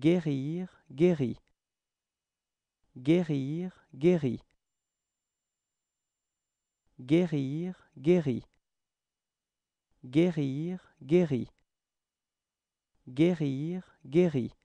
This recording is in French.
guérir, guéri. Guérir, guéri. Guérir, guéri. Guérir, guéri. Guérir, guéri.